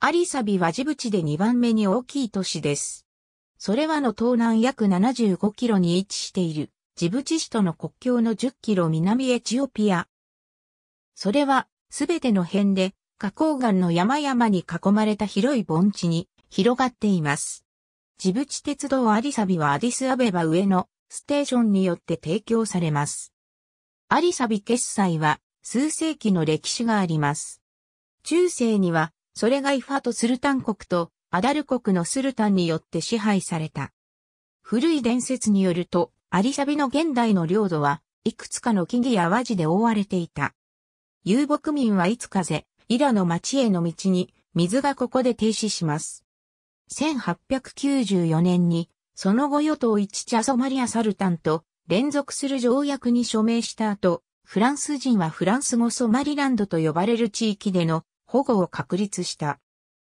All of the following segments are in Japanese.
アリサビはジブチで2番目に大きい都市です。それはの東南約75キロに位置している、ジブチ市との国境の10キロ南エチオピア。それは、すべての辺で、花崗岩の山々に囲まれた広い盆地に広がっています。ジブチ鉄道アリサビはアディスアベバ上のステーションによって提供されます。アリサビ決済は数世紀の歴史があります。中世にはそれがイファとスルタン国とアダル国のスルタンによって支配された。古い伝説によると、アリサビの現代の領土は、いくつかの木々や和地で覆われていた。遊牧民はいつ風、イラの町への道に、水がここで停止します。1894年に、その後与党一チャソマリア・サルタンと連続する条約に署名した後、フランス人はフランス語ソマリランドと呼ばれる地域での保護を確立した。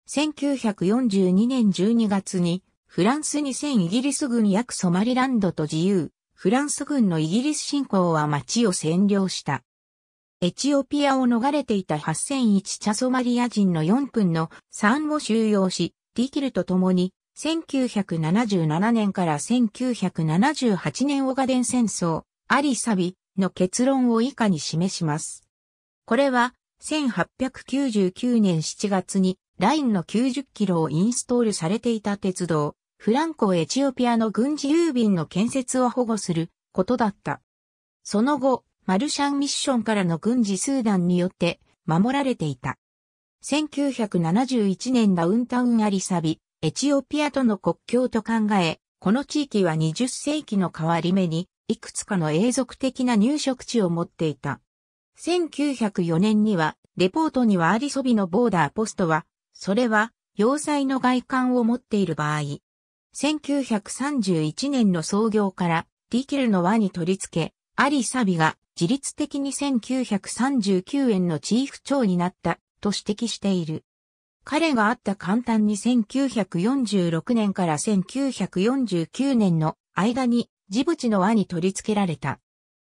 1942年12月に、フランス2000イギリス軍約ソマリランドと自由、フランス軍のイギリス侵攻は町を占領した。エチオピアを逃れていた8001チャソマリア人の4分の3を収容し、ディキルと共に、1977年から1978年オガデン戦争、アリサビの結論を以下に示します。これは、1899年7月にラインの90キロをインストールされていた鉄道、フランコ・エチオピアの軍事郵便の建設を保護することだった。その後、マルシャンミッションからの軍事スーダンによって守られていた。1971年ダウンタウンアリサビ、エチオピアとの国境と考え、この地域は20世紀の変わり目に、いくつかの永続的な入植地を持っていた。1904年には、レポートにはアリソビのボーダーポストは、それは、要塞の外観を持っている場合。1931年の創業から、ディキルの輪に取り付け、アリサビが自律的に1939円のチーフ長になったと指摘している。彼があった簡単に1946年から1949年の間にジブチの輪に取り付けられた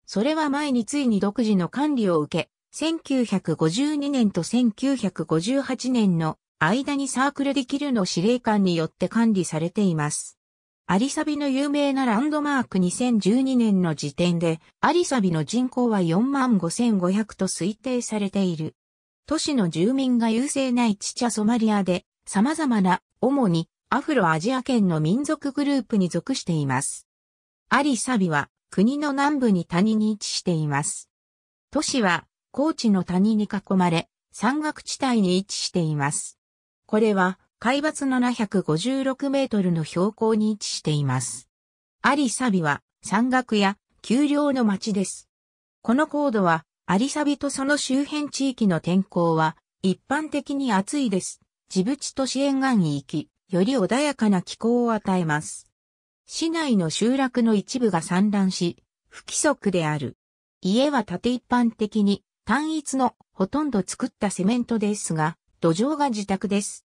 それは前についに独自の管理を受け、1952年と1958年の間にサークル・できるの司令官によって管理されています。アリサビの有名なランドマーク2012年の時点で、アリサビの人口は45,500と推定されている。都市の住民が優勢ないチチャソマリアで、様々な、主にアフロアジア圏の民族グループに属しています。アリサビは国の南部に谷に位置しています。都市は、高地の谷に囲まれ、山岳地帯に位置しています。これは、海抜756メートルの標高に位置しています。アリサビは、山岳や丘陵の町です。この高度は、アリサビとその周辺地域の天候は、一般的に暑いです。ジブチ都市沿岸域、より穏やかな気候を与えます。市内の集落の一部が散乱し、不規則である。家は縦一般的に単一のほとんど作ったセメントですが、土壌が自宅です。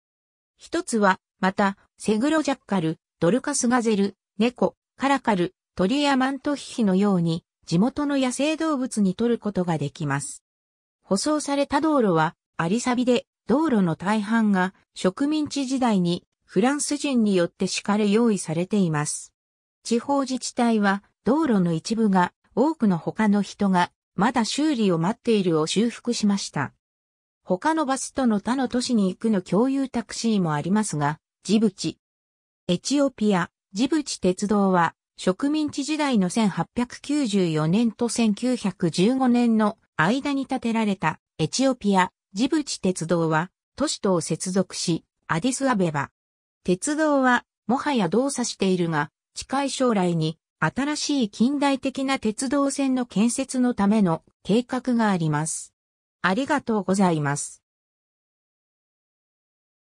一つは、また、セグロジャッカル、ドルカスガゼル、猫、カラカル、鳥やマントヒヒのように、地元の野生動物に取ることができます。舗装された道路は、アリサビで、道路の大半が植民地時代にフランス人によって敷かれ用意されています。地方自治体は道路の一部が多くの他の人がまだ修理を待っているを修復しました。他のバスとの他の都市に行くの共有タクシーもありますが、ジブチ。エチオピア、ジブチ鉄道は植民地時代の1894年と1915年の間に建てられたエチオピア、ジブチ鉄道は都市とを接続し、アディスアベバ、鉄道はもはや動作しているが、近い将来に新しい近代的な鉄道線の建設のための計画があります。ありがとうございます。